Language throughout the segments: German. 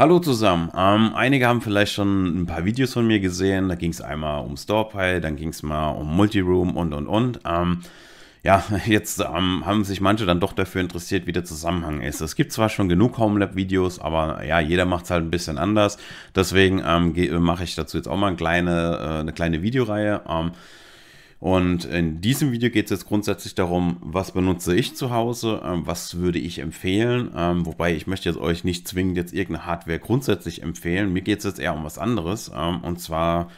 Hallo zusammen. Ähm, einige haben vielleicht schon ein paar Videos von mir gesehen. Da ging es einmal um StorePy, dann ging es mal um Multiroom und und und. Ähm, ja, jetzt ähm, haben sich manche dann doch dafür interessiert, wie der Zusammenhang ist. Es gibt zwar schon genug Homelab-Videos, aber ja, jeder macht es halt ein bisschen anders. Deswegen ähm, mache ich dazu jetzt auch mal eine kleine, äh, eine kleine Videoreihe. Ähm, und in diesem Video geht es jetzt grundsätzlich darum, was benutze ich zu Hause, ähm, was würde ich empfehlen. Ähm, wobei ich möchte jetzt euch nicht zwingend jetzt irgendeine Hardware grundsätzlich empfehlen. Mir geht es jetzt eher um was anderes. Ähm, und zwar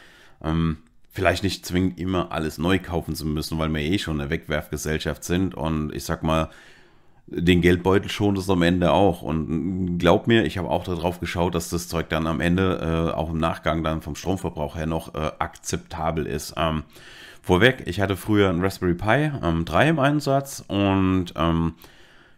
ähm, vielleicht nicht zwingend immer alles neu kaufen zu müssen, weil wir eh schon eine Wegwerfgesellschaft sind. Und ich sag mal, den Geldbeutel schont es am Ende auch. Und hm, glaub mir, ich habe auch darauf geschaut, dass das Zeug dann am Ende, äh, auch im Nachgang dann vom Stromverbrauch her noch äh, akzeptabel ist. Ähm, vorweg, ich hatte früher einen Raspberry Pi ähm, 3 im Einsatz und ähm,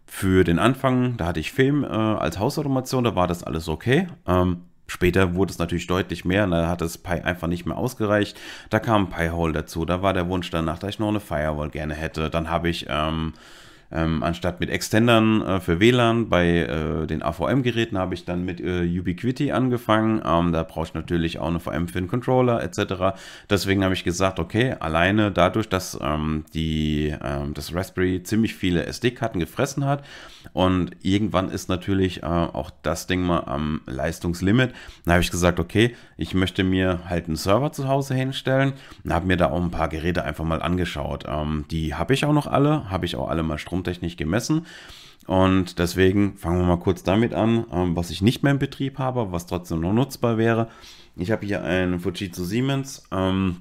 für den Anfang, da hatte ich Film äh, als Hausautomation, da war das alles okay. Ähm, später wurde es natürlich deutlich mehr, und da hat das Pi einfach nicht mehr ausgereicht. Da kam ein Pi-Hole dazu, da war der Wunsch danach, dass ich noch eine Firewall gerne hätte. Dann habe ich ähm, ähm, anstatt mit Extendern äh, für WLAN bei äh, den AVM-Geräten habe ich dann mit äh, Ubiquiti angefangen. Ähm, da brauche ich natürlich auch eine VM für den Controller etc. Deswegen habe ich gesagt, okay, alleine dadurch, dass ähm, die, ähm, das Raspberry ziemlich viele SD-Karten gefressen hat und irgendwann ist natürlich äh, auch das Ding mal am Leistungslimit. Dann habe ich gesagt, okay, ich möchte mir halt einen Server zu Hause hinstellen und habe mir da auch ein paar Geräte einfach mal angeschaut. Ähm, die habe ich auch noch alle, habe ich auch alle mal Strom Atomtechnik gemessen. Und deswegen fangen wir mal kurz damit an, ähm, was ich nicht mehr im Betrieb habe, was trotzdem noch nutzbar wäre. Ich habe hier einen Fujitsu Siemens. Ähm,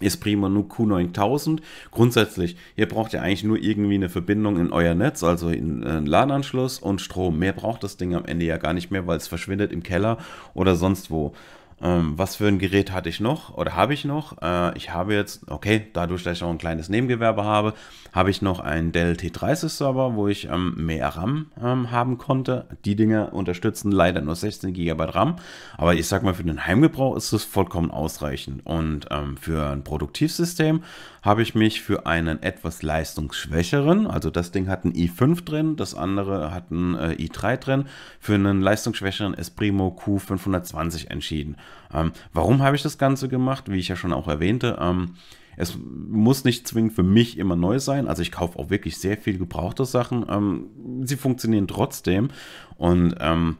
ist prima nur Q9000. Grundsätzlich, ihr braucht ja eigentlich nur irgendwie eine Verbindung in euer Netz, also in äh, einen LAN-Anschluss und Strom. Mehr braucht das Ding am Ende ja gar nicht mehr, weil es verschwindet im Keller oder sonst wo. Ähm, was für ein Gerät hatte ich noch oder habe ich noch? Äh, ich habe jetzt, okay, dadurch, dass ich auch ein kleines Nebengewerbe habe, habe ich noch einen Dell T30 Server, wo ich ähm, mehr RAM ähm, haben konnte. Die Dinger unterstützen leider nur 16 GB RAM, aber ich sag mal, für den Heimgebrauch ist es vollkommen ausreichend. Und für ein Produktivsystem habe ich mich für einen etwas leistungsschwächeren, also das Ding hat einen i5 drin, das andere hat einen äh, i3 drin, für einen leistungsschwächeren Esprimo Q520 entschieden. Ähm, warum habe ich das Ganze gemacht? Wie ich ja schon auch erwähnte, ähm, es muss nicht zwingend für mich immer neu sein. Also ich kaufe auch wirklich sehr viel gebrauchte Sachen. Ähm, sie funktionieren trotzdem und ähm,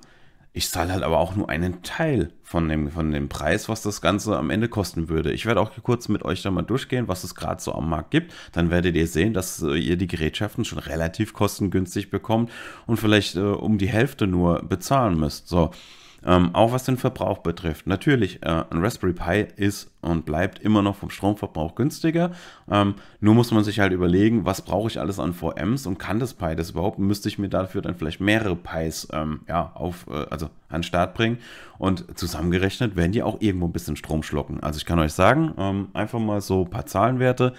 ich zahle halt aber auch nur einen Teil von dem, von dem Preis, was das Ganze am Ende kosten würde. Ich werde auch kurz mit euch da mal durchgehen, was es gerade so am Markt gibt. Dann werdet ihr sehen, dass äh, ihr die Gerätschaften schon relativ kostengünstig bekommt und vielleicht äh, um die Hälfte nur bezahlen müsst. So, ähm, auch was den Verbrauch betrifft. Natürlich, äh, ein Raspberry Pi ist und bleibt immer noch vom Stromverbrauch günstiger. Ähm, nur muss man sich halt überlegen, was brauche ich alles an VMs und kann das Pi das überhaupt? Müsste ich mir dafür dann vielleicht mehrere Pis ähm, ja, auf, äh, also an den Start bringen? Und zusammengerechnet werden die auch irgendwo ein bisschen Strom schlucken. Also ich kann euch sagen, ähm, einfach mal so ein paar Zahlenwerte.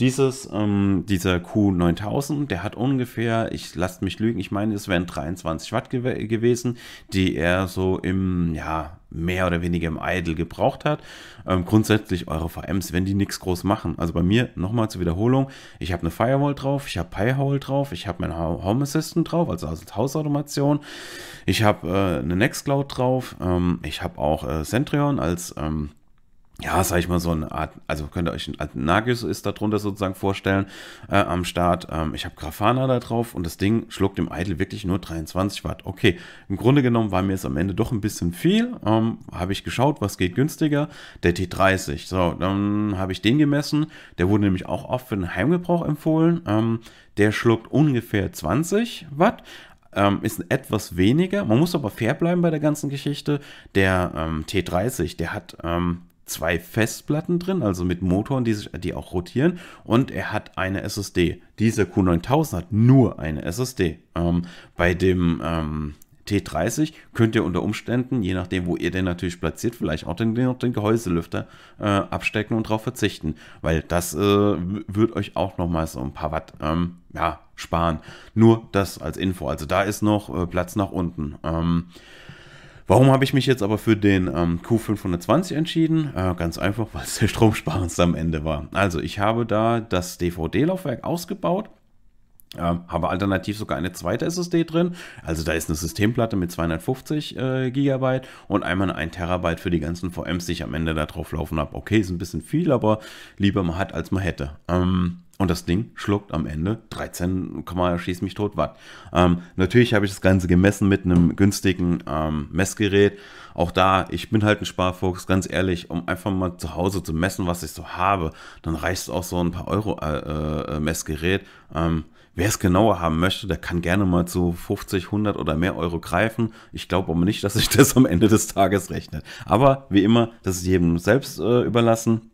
Dieses, ähm, dieser Q9000, der hat ungefähr, ich lasst mich lügen, ich meine, es wären 23 Watt gew gewesen, die er so im, ja, mehr oder weniger im Idle gebraucht hat. Ähm, grundsätzlich eure VMs, wenn die nichts groß machen. Also bei mir, nochmal zur Wiederholung, ich habe eine Firewall drauf, ich habe pi drauf, ich habe mein Home Assistant drauf, also als Hausautomation. Ich habe äh, eine Nextcloud drauf, ähm, ich habe auch äh, Centrion als... Ähm, ja, sag ich mal, so eine Art, also könnt ihr euch ein Nagios ist darunter sozusagen vorstellen äh, am Start. Ähm, ich habe Grafana da drauf und das Ding schluckt im Idle wirklich nur 23 Watt. Okay, im Grunde genommen war mir es am Ende doch ein bisschen viel. Ähm, habe ich geschaut, was geht günstiger? Der T30. So, dann habe ich den gemessen. Der wurde nämlich auch oft für den Heimgebrauch empfohlen. Ähm, der schluckt ungefähr 20 Watt, ähm, ist etwas weniger. Man muss aber fair bleiben bei der ganzen Geschichte. Der ähm, T30, der hat ähm, zwei Festplatten drin, also mit Motoren, die, sich, die auch rotieren. Und er hat eine SSD. Dieser Q9000 hat nur eine SSD. Ähm, bei dem ähm, T30 könnt ihr unter Umständen, je nachdem, wo ihr den natürlich platziert, vielleicht auch den, den, Gehäuselüfter äh, abstecken und darauf verzichten, weil das äh, wird euch auch nochmal so ein paar Watt ähm, ja, sparen. Nur das als Info. Also da ist noch äh, Platz nach unten. Ähm, Warum habe ich mich jetzt aber für den ähm, Q520 entschieden? Äh, ganz einfach, weil es der stromsparendste am Ende war. Also ich habe da das DVD-Laufwerk ausgebaut. Ähm, habe alternativ sogar eine zweite SSD drin. Also da ist eine Systemplatte mit 250 äh, GB und einmal ein Terabyte für die ganzen VMs, die ich am Ende da drauf laufen habe. Okay, ist ein bisschen viel, aber lieber man hat, als man hätte. Ähm, und das Ding schluckt am Ende 13, schieß mich tot Watt. Ähm, natürlich habe ich das Ganze gemessen mit einem günstigen ähm, Messgerät. Auch da, ich bin halt ein Sparfuchs, ganz ehrlich, um einfach mal zu Hause zu messen, was ich so habe, dann reicht es auch so ein paar Euro äh, äh, Messgerät. Ähm, Wer es genauer haben möchte, der kann gerne mal zu 50, 100 oder mehr Euro greifen. Ich glaube aber nicht, dass sich das am Ende des Tages rechnet. Aber wie immer, das ist jedem selbst äh, überlassen.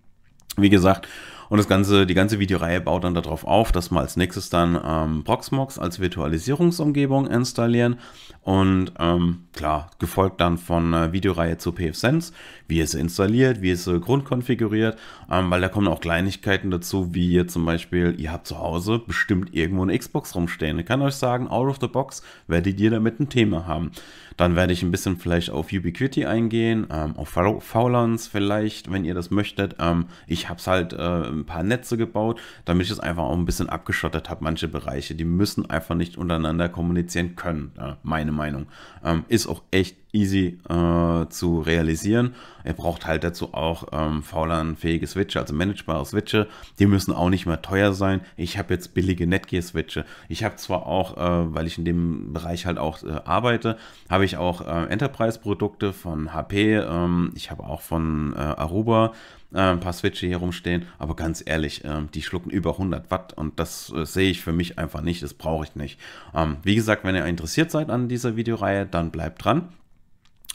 Wie gesagt, und das ganze, die ganze Videoreihe baut dann darauf auf, dass wir als nächstes dann ähm, Proxmox als Virtualisierungsumgebung installieren. Und ähm, klar, gefolgt dann von äh, Videoreihe zu PFSense, wie es installiert, wie es äh, grundkonfiguriert, ähm, weil da kommen auch Kleinigkeiten dazu, wie ihr zum Beispiel, ihr habt zu Hause bestimmt irgendwo eine Xbox rumstehen. Ich kann euch sagen, out of the box werdet ihr damit ein Thema haben. Dann werde ich ein bisschen vielleicht auf Ubiquiti eingehen, ähm, auf VLANs vielleicht, wenn ihr das möchtet. Ähm, ich habe es halt äh, ein paar Netze gebaut, damit ich es einfach auch ein bisschen abgeschottet habe, manche Bereiche. Die müssen einfach nicht untereinander kommunizieren können, äh, meine Meinung. Ähm, ist auch echt easy äh, zu realisieren. Ihr braucht halt dazu auch ähm, VLAN-fähige Switche, also managebare Switche. Die müssen auch nicht mehr teuer sein. Ich habe jetzt billige Netgear-Switche. Ich habe zwar auch, äh, weil ich in dem Bereich halt auch äh, arbeite, habe ich auch äh, Enterprise-Produkte von HP. Ähm, ich habe auch von äh, Aruba äh, ein paar Switche hier rumstehen, aber ganz ehrlich, ähm, die schlucken über 100 Watt und das sehe ich für mich einfach nicht, das brauche ich nicht. Ähm, wie gesagt, wenn ihr interessiert seid an dieser Videoreihe, dann bleibt dran.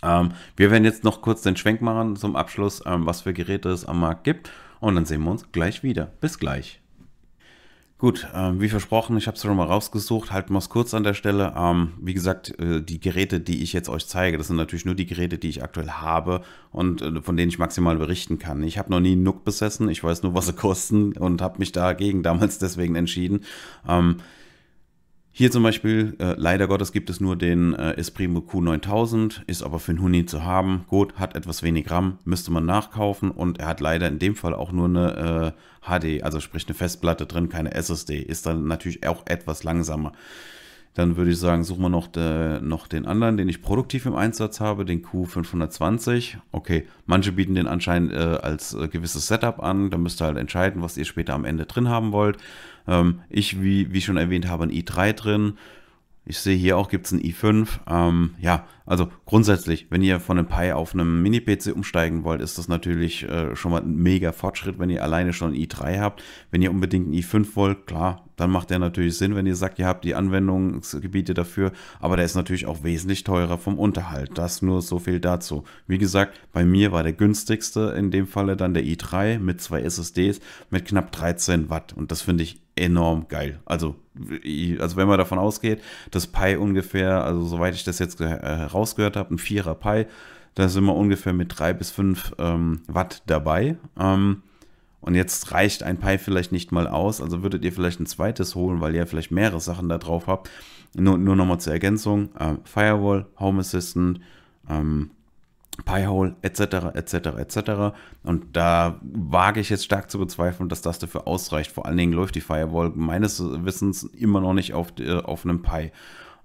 Ähm, wir werden jetzt noch kurz den Schwenk machen zum Abschluss, ähm, was für Geräte es am Markt gibt. Und dann sehen wir uns gleich wieder. Bis gleich. Gut, ähm, wie versprochen, ich habe es schon mal rausgesucht, halten wir es kurz an der Stelle. Ähm, wie gesagt, äh, die Geräte, die ich jetzt euch zeige, das sind natürlich nur die Geräte, die ich aktuell habe und äh, von denen ich maximal berichten kann. Ich habe noch nie einen Nook besessen, ich weiß nur, was sie kosten und habe mich dagegen damals deswegen entschieden. Ähm, hier zum Beispiel, äh, leider Gottes gibt es nur den äh, Esprimo Q9000, ist aber für einen Huni zu haben. Gut, hat etwas wenig RAM, müsste man nachkaufen und er hat leider in dem Fall auch nur eine äh, HD, also sprich eine Festplatte drin, keine SSD. Ist dann natürlich auch etwas langsamer. Dann würde ich sagen, suchen wir noch, de, noch den anderen, den ich produktiv im Einsatz habe, den Q520. Okay, manche bieten den anscheinend äh, als äh, gewisses Setup an. Da müsst ihr halt entscheiden, was ihr später am Ende drin haben wollt. Ähm, ich, wie, wie schon erwähnt, habe ein i3 drin. Ich sehe hier auch gibt es ein i5. Ähm, ja, also grundsätzlich, wenn ihr von einem Pi auf einem Mini-PC umsteigen wollt, ist das natürlich äh, schon mal ein mega Fortschritt, wenn ihr alleine schon ein i3 habt. Wenn ihr unbedingt ein i5 wollt, klar, dann macht der natürlich Sinn, wenn ihr sagt, ihr habt die Anwendungsgebiete dafür, aber der ist natürlich auch wesentlich teurer vom Unterhalt. Das nur so viel dazu. Wie gesagt, bei mir war der günstigste in dem Falle dann der i3 mit zwei SSDs mit knapp 13 Watt und das finde ich enorm geil. Also, also wenn man davon ausgeht, dass Pi ungefähr, also soweit ich das jetzt heraus äh, rausgehört habe, ein Vierer Pi, da sind wir ungefähr mit 3 bis 5 ähm, Watt dabei. Ähm, und jetzt reicht ein Pi vielleicht nicht mal aus, also würdet ihr vielleicht ein zweites holen, weil ihr vielleicht mehrere Sachen da drauf habt. Nur, nur nochmal zur Ergänzung, äh, Firewall, Home Assistant, ähm, Pi-Hole, etc., etc., etc. Und da wage ich jetzt stark zu bezweifeln, dass das dafür ausreicht. Vor allen Dingen läuft die Firewall meines Wissens immer noch nicht auf, äh, auf einem Pi.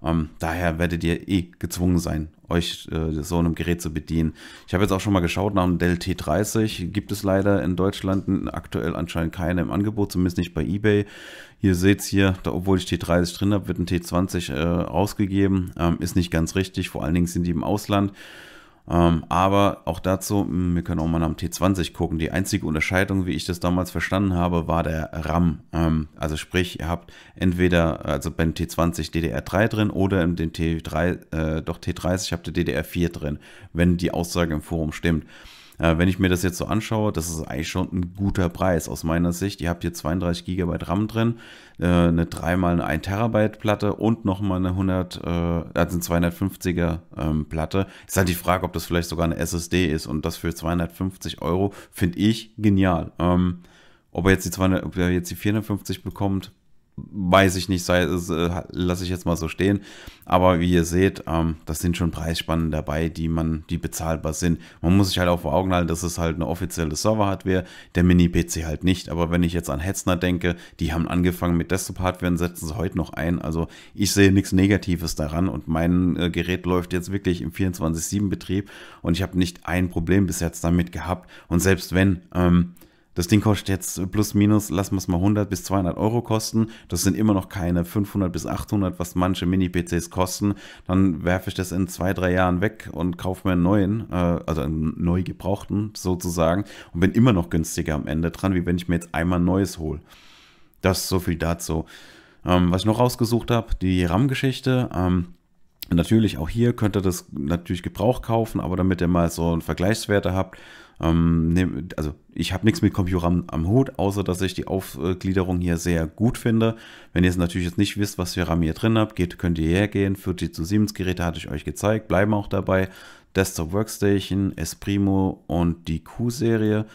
Ähm, daher werdet ihr eh gezwungen sein, euch äh, so einem Gerät zu bedienen. Ich habe jetzt auch schon mal geschaut nach dem Dell T30. Gibt es leider in Deutschland aktuell anscheinend keine im Angebot, zumindest nicht bei eBay. Ihr seht es hier, da, obwohl ich T30 drin habe, wird ein T20 äh, rausgegeben. Ähm, ist nicht ganz richtig, vor allen Dingen sind die im Ausland. Ähm, aber auch dazu, hm, wir können auch mal am T20 gucken. Die einzige Unterscheidung, wie ich das damals verstanden habe, war der RAM. Ähm, also sprich, ihr habt entweder also beim T20 DDR3 drin oder in den T3, äh, doch T30 habt ihr DDR4 drin, wenn die Aussage im Forum stimmt. Äh, wenn ich mir das jetzt so anschaue, das ist eigentlich schon ein guter Preis aus meiner Sicht. Ihr habt hier 32 GB RAM drin, äh, eine 3x1 eine Terabyte Platte und nochmal eine 100, äh, also 250er ähm, Platte. Ist halt die Frage, ob das vielleicht sogar eine SSD ist und das für 250 Euro finde ich genial. Ähm, ob er jetzt die 200, ob er jetzt die 450 bekommt, weiß ich nicht, sei, äh, lasse ich jetzt mal so stehen. Aber wie ihr seht, ähm, das sind schon Preisspannen dabei, die man, die bezahlbar sind. Man muss sich halt auch vor Augen halten, dass es halt eine offizielle Server-Hardware, der Mini-PC halt nicht. Aber wenn ich jetzt an Hetzner denke, die haben angefangen mit Desktop-Hardware und setzen sie heute noch ein. Also ich sehe nichts Negatives daran und mein äh, Gerät läuft jetzt wirklich im 24-7-Betrieb und ich habe nicht ein Problem bis jetzt damit gehabt. Und selbst wenn, ähm, das Ding kostet jetzt plus minus, lassen wir es mal 100 bis 200 Euro kosten. Das sind immer noch keine 500 bis 800, was manche Mini-PCs kosten. Dann werfe ich das in zwei, drei Jahren weg und kaufe mir einen neuen, äh, also einen neu gebrauchten sozusagen und bin immer noch günstiger am Ende dran, wie wenn ich mir jetzt einmal ein neues hole. Das ist so viel dazu. Ähm, was ich noch rausgesucht habe, die RAM-Geschichte. Ähm, Natürlich, auch hier könnt ihr das natürlich Gebrauch kaufen, aber damit ihr mal so einen Vergleichswerte habt, ähm, also ich habe nichts mit Compuram am Hut, außer dass ich die Aufgliederung hier sehr gut finde. Wenn ihr es natürlich jetzt nicht wisst, was für RAM ihr drin habt, geht, könnt ihr hergehen. Für die zu 7 Geräte hatte ich euch gezeigt, bleiben auch dabei. Desktop Workstation, Esprimo und die Q-Serie.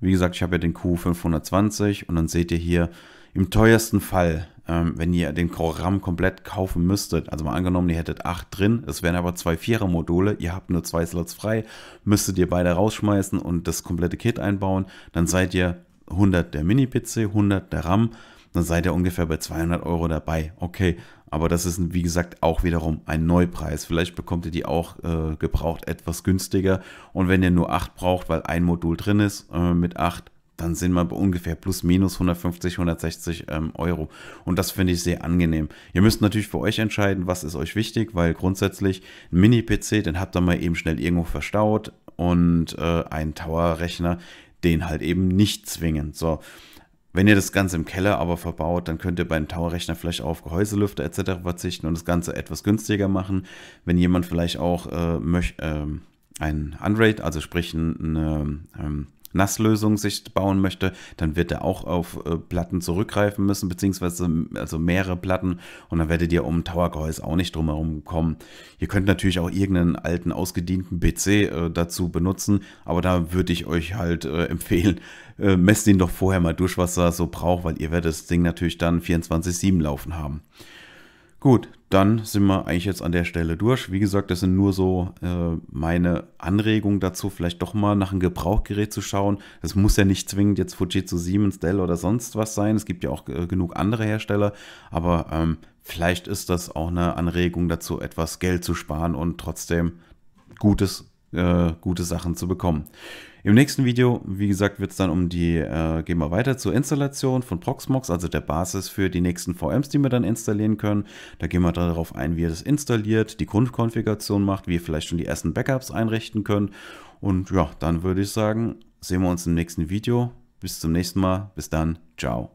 Wie gesagt, ich habe ja den Q520 und dann seht ihr hier im teuersten Fall ähm, wenn ihr den RAM komplett kaufen müsstet, also mal angenommen, ihr hättet 8 drin, es wären aber zwei Vierer-Module, ihr habt nur zwei Slots frei, müsstet ihr beide rausschmeißen und das komplette Kit einbauen, dann seid ihr 100 der Mini-PC, 100 der RAM, dann seid ihr ungefähr bei 200 Euro dabei. Okay, aber das ist, wie gesagt, auch wiederum ein Neupreis. Vielleicht bekommt ihr die auch äh, gebraucht etwas günstiger. Und wenn ihr nur 8 braucht, weil ein Modul drin ist, äh, mit 8 dann sind wir ungefähr plus minus 150, 160 ähm, Euro. Und das finde ich sehr angenehm. Ihr müsst natürlich für euch entscheiden, was ist euch wichtig, weil grundsätzlich ein Mini-PC, den habt ihr mal eben schnell irgendwo verstaut und äh, einen Tower-Rechner, den halt eben nicht zwingend. So. Wenn ihr das Ganze im Keller aber verbaut, dann könnt ihr bei beim Tower-Rechner vielleicht auf Gehäuselüfter etc. verzichten und das Ganze etwas günstiger machen. Wenn jemand vielleicht auch äh, möcht, äh, ein Unrate, also sprich eine, ähm, Nasslösung sich bauen möchte, dann wird er auch auf äh, Platten zurückgreifen müssen, beziehungsweise also mehrere Platten und dann werdet ihr um Towergehäuse auch nicht drumherum kommen. Ihr könnt natürlich auch irgendeinen alten, ausgedienten PC äh, dazu benutzen, aber da würde ich euch halt äh, empfehlen, äh, messt ihn doch vorher mal durch, was er so braucht, weil ihr werdet das Ding natürlich dann 24-7 laufen haben. Gut, dann sind wir eigentlich jetzt an der Stelle durch. Wie gesagt, das sind nur so äh, meine Anregungen dazu, vielleicht doch mal nach einem Gebrauchgerät zu schauen. Das muss ja nicht zwingend jetzt Fujitsu, Siemens, Dell oder sonst was sein. Es gibt ja auch äh, genug andere Hersteller, aber ähm, vielleicht ist das auch eine Anregung dazu, etwas Geld zu sparen und trotzdem gutes äh, gute Sachen zu bekommen. Im nächsten Video, wie gesagt, wird es dann um die, äh, gehen wir weiter zur Installation von Proxmox, also der Basis für die nächsten VMs, die wir dann installieren können. Da gehen wir darauf ein, wie ihr das installiert, die Grundkonfiguration macht, wie ihr vielleicht schon die ersten Backups einrichten könnt. Und ja, dann würde ich sagen, sehen wir uns im nächsten Video. Bis zum nächsten Mal. Bis dann. Ciao.